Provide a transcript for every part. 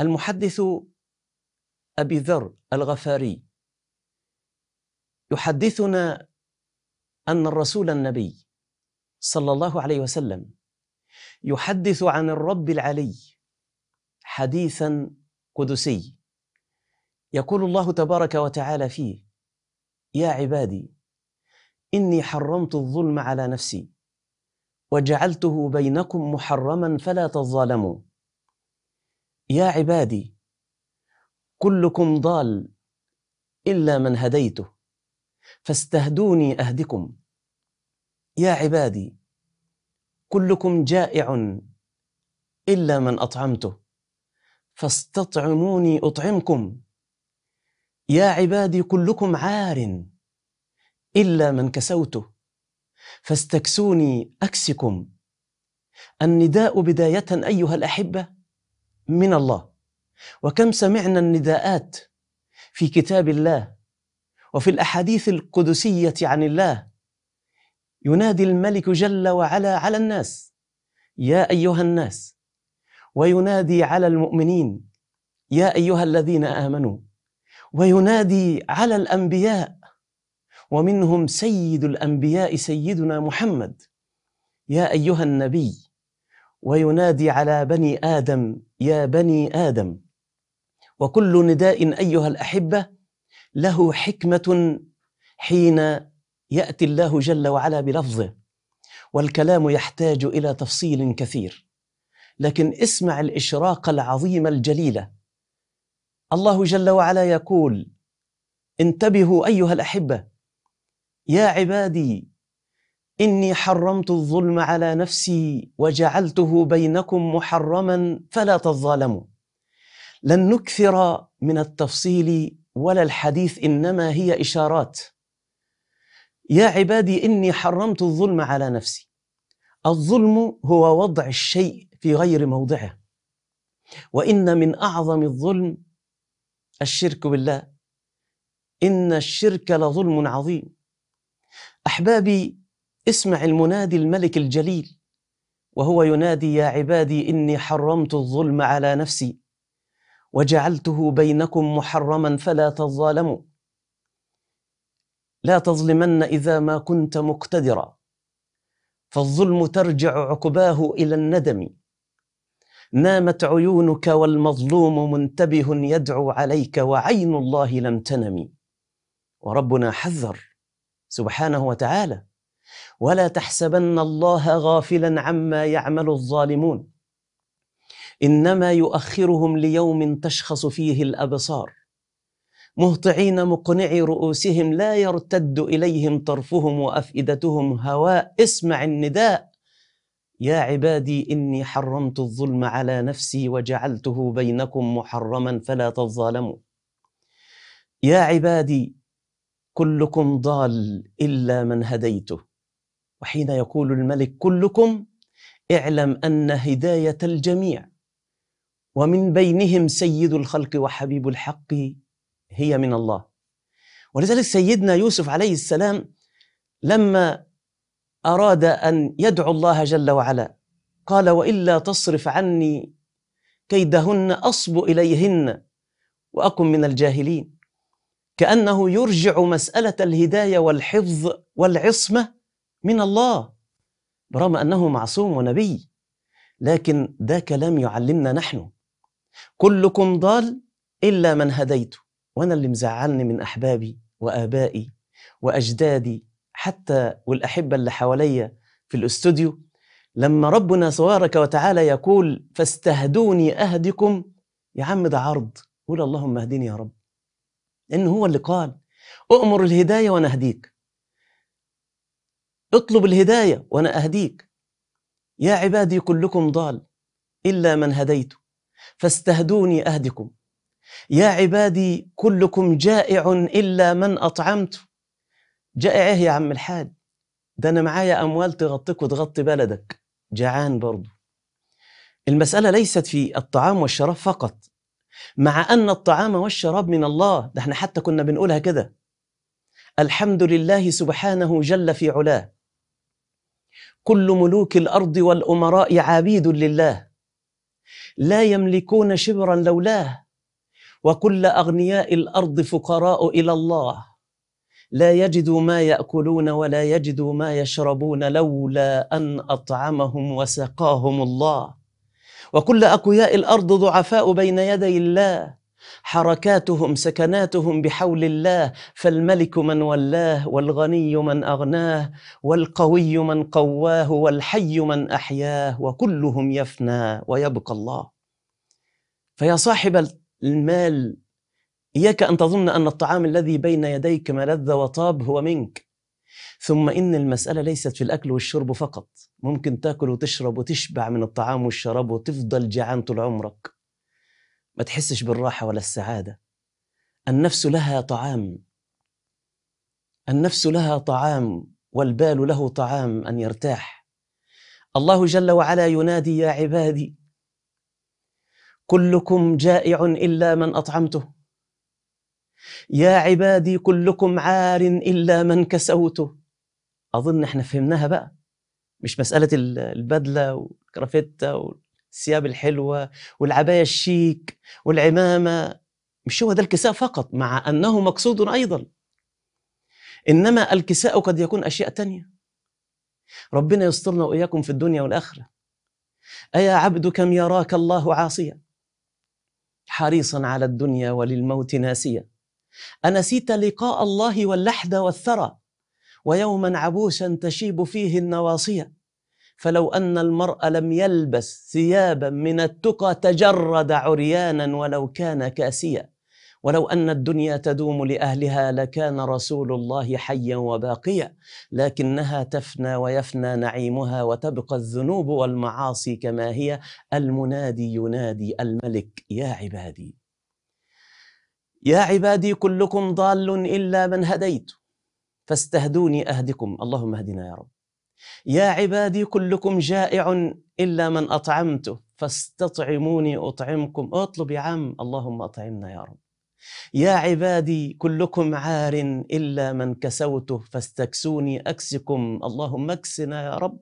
المحدث أبي ذر الغفاري يحدثنا أن الرسول النبي صلى الله عليه وسلم يحدث عن الرب العلي حديثا قدسي يقول الله تبارك وتعالى فيه يا عبادي إني حرمت الظلم على نفسي وجعلته بينكم محرما فلا تظالموا يا عبادي كلكم ضال إلا من هديته فاستهدوني أهدكم يا عبادي كلكم جائع إلا من أطعمته فاستطعموني أطعمكم يا عبادي كلكم عار إلا من كسوته فاستكسوني أكسكم النداء بداية أيها الأحبة من الله وكم سمعنا النداءات في كتاب الله وفي الاحاديث القدسيه عن الله ينادي الملك جل وعلا على الناس يا ايها الناس وينادي على المؤمنين يا ايها الذين امنوا وينادي على الانبياء ومنهم سيد الانبياء سيدنا محمد يا ايها النبي وينادي على بني آدم يا بني آدم وكل نداء أيها الأحبة له حكمة حين يأتي الله جل وعلا بلفظه والكلام يحتاج إلى تفصيل كثير لكن اسمع الاشراق العظيمة الجليلة الله جل وعلا يقول انتبهوا أيها الأحبة يا عبادي إني حرمت الظلم على نفسي وجعلته بينكم محرما فلا تظالموا لن نكثر من التفصيل ولا الحديث إنما هي إشارات يا عبادي إني حرمت الظلم على نفسي الظلم هو وضع الشيء في غير موضعه وإن من أعظم الظلم الشرك بالله إن الشرك لظلم عظيم أحبابي اسمع المنادي الملك الجليل وهو ينادي يا عبادي إني حرمت الظلم على نفسي وجعلته بينكم محرما فلا تظالموا لا تظلمن إذا ما كنت مقتدرا فالظلم ترجع عقباه إلى الندم نامت عيونك والمظلوم منتبه يدعو عليك وعين الله لم تنم وربنا حذر سبحانه وتعالى ولا تحسبن الله غافلا عما يعمل الظالمون انما يؤخرهم ليوم تشخص فيه الابصار مهطعين مقنعي رؤوسهم لا يرتد اليهم طرفهم وافئدتهم هواء اسمع النداء يا عبادي اني حرمت الظلم على نفسي وجعلته بينكم محرما فلا تظالموا يا عبادي كلكم ضال الا من هديته وحين يقول الملك كلكم اعلم ان هدايه الجميع ومن بينهم سيد الخلق وحبيب الحق هي من الله ولذلك سيدنا يوسف عليه السلام لما اراد ان يدعو الله جل وعلا قال والا تصرف عني كيدهن اصب اليهن واكن من الجاهلين كانه يرجع مساله الهدايه والحفظ والعصمه من الله برغم أنه معصوم ونبي لكن ده كلام يعلمنا نحن كلكم ضال إلا من هديته وأنا اللي مزعلني من أحبابي وآبائي وأجدادي حتى والأحبة اللي حواليا في الاستوديو لما ربنا تبارك وتعالى يقول فاستهدوني أهدكم يا عم ده عرض قول اللهم اهدني يا رب إن هو اللي قال أؤمر الهداية وأنا أهديك اطلب الهداية وأنا أهديك يا عبادي كلكم ضال إلا من هديت فاستهدوني أهدكم يا عبادي كلكم جائع إلا من أطعمت جائع إيه يا عم الحاج ده أنا معايا أموال تغطيك وتغطي بلدك جعان برضه المسألة ليست في الطعام والشراب فقط مع أن الطعام والشراب من الله ده احنا حتى كنا بنقولها كده الحمد لله سبحانه جل في علاه كل ملوك الارض والامراء عبيد لله لا يملكون شبرا لولاه وكل اغنياء الارض فقراء الى الله لا يجدوا ما ياكلون ولا يجدوا ما يشربون لولا ان اطعمهم وسقاهم الله وكل اقوياء الارض ضعفاء بين يدي الله حركاتهم سكناتهم بحول الله فالملك من ولاه والغني من اغناه والقوي من قواه والحي من احياه وكلهم يفنى ويبقى الله فيا صاحب المال اياك ان تظن ان الطعام الذي بين يديك ملذ وطاب هو منك ثم ان المساله ليست في الاكل والشرب فقط ممكن تاكل وتشرب وتشبع من الطعام والشراب وتفضل جعان طول عمرك ما تحسش بالراحة ولا السعادة النفس لها طعام النفس لها طعام والبال له طعام أن يرتاح الله جل وعلا ينادي يا عبادي كلكم جائع إلا من أطعمته يا عبادي كلكم عار إلا من كسوته أظن احنا فهمناها بقى مش مسألة البدلة والكرافتة وال... الثياب الحلوة والعباية الشيك والعمامة مش هو ده الكساء فقط مع أنه مقصود أيضا إنما الكساء قد يكون أشياء تانية ربنا يسترنا وإياكم في الدنيا والآخرة أيا عبد كم يراك الله عاصيا حريصا على الدنيا وللموت ناسيا أنسيت لقاء الله واللحد والثرى ويوما عبوسا تشيب فيه النواصية فلو أن المرء لم يلبس ثيابا من التقى تجرد عريانا ولو كان كاسيا ولو أن الدنيا تدوم لأهلها لكان رسول الله حيا وباقيا لكنها تفنى ويفنى نعيمها وتبقى الذنوب والمعاصي كما هي المنادي ينادي الملك يا عبادي يا عبادي كلكم ضال إلا من هديت فاستهدوني أهدكم اللهم اهدنا يا رب يا عبادي كلكم جائع إلا من أطعمته فاستطعموني أطعمكم اطلب يا عم اللهم أطعمنا يا رب يا عبادي كلكم عار إلا من كسوته فاستكسوني أكسكم اللهم اكسنا يا رب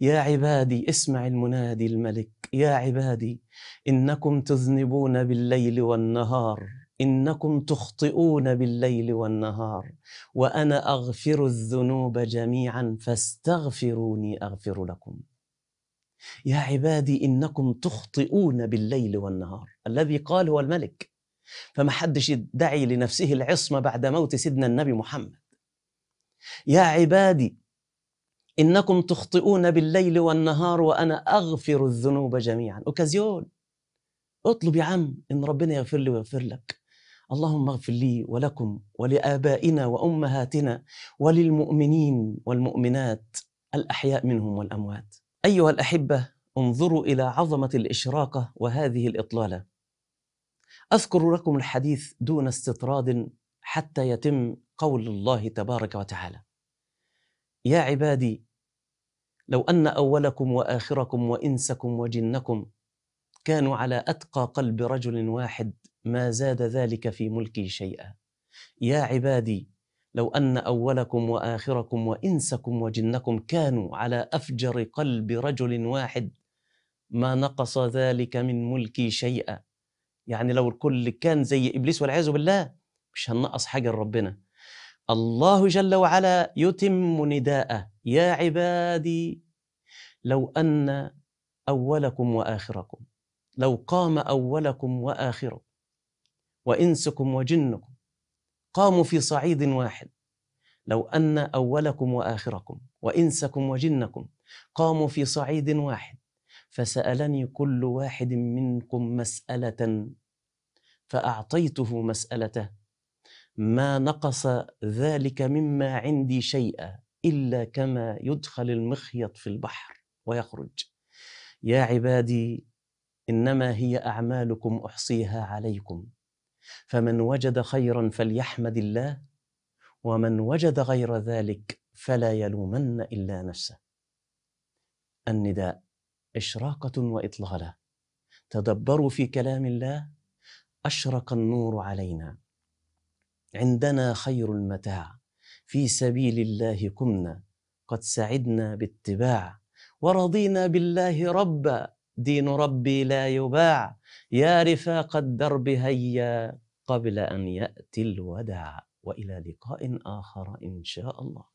يا عبادي اسمع المنادي الملك يا عبادي إنكم تذنبون بالليل والنهار انكم تخطئون بالليل والنهار وانا اغفر الذنوب جميعا فاستغفروني اغفر لكم يا عبادي انكم تخطئون بالليل والنهار الذي قال هو الملك فما حدش يدعي لنفسه العصمه بعد موت سيدنا النبي محمد يا عبادي انكم تخطئون بالليل والنهار وانا اغفر الذنوب جميعا اوكازيون اطلب يا عم ان ربنا يغفر لي ويغفر لك اللهم اغفر لي ولكم ولآبائنا وأمهاتنا وللمؤمنين والمؤمنات الأحياء منهم والأموات. أيها الأحبة انظروا إلى عظمة الإشراقة وهذه الإطلالة. أذكر لكم الحديث دون استطراد حتى يتم قول الله تبارك وتعالى. يا عبادي لو أن أولكم وآخركم وإنسكم وجنكم كانوا على أتقى قلب رجل واحد ما زاد ذلك في ملكي شيئا يا عبادي لو ان اولكم واخركم وانسكم وجنكم كانوا على افجر قلب رجل واحد ما نقص ذلك من ملكي شيئا يعني لو الكل كان زي ابليس والعياذ بالله مش هنقص حاجه لربنا الله جل وعلا يتم نداءه يا عبادي لو ان اولكم واخركم لو قام اولكم واخركم وإنسكم وجنكم قاموا في صعيد واحد لو أن أولكم وآخركم وإنسكم وجنكم قاموا في صعيد واحد فسألني كل واحد منكم مسألة فأعطيته مسألته ما نقص ذلك مما عندي شيئا إلا كما يدخل المخيط في البحر ويخرج يا عبادي إنما هي أعمالكم أحصيها عليكم فمن وجد خيرا فليحمد الله ومن وجد غير ذلك فلا يلومن الا نفسه النداء اشراقه واطلاله تدبروا في كلام الله اشرق النور علينا عندنا خير المتاع في سبيل الله قمنا قد سعدنا باتباع ورضينا بالله ربا دين ربي لا يباع يا رفاق الدرب هيا قبل أن يأتي الوداع وإلى لقاء آخر إن شاء الله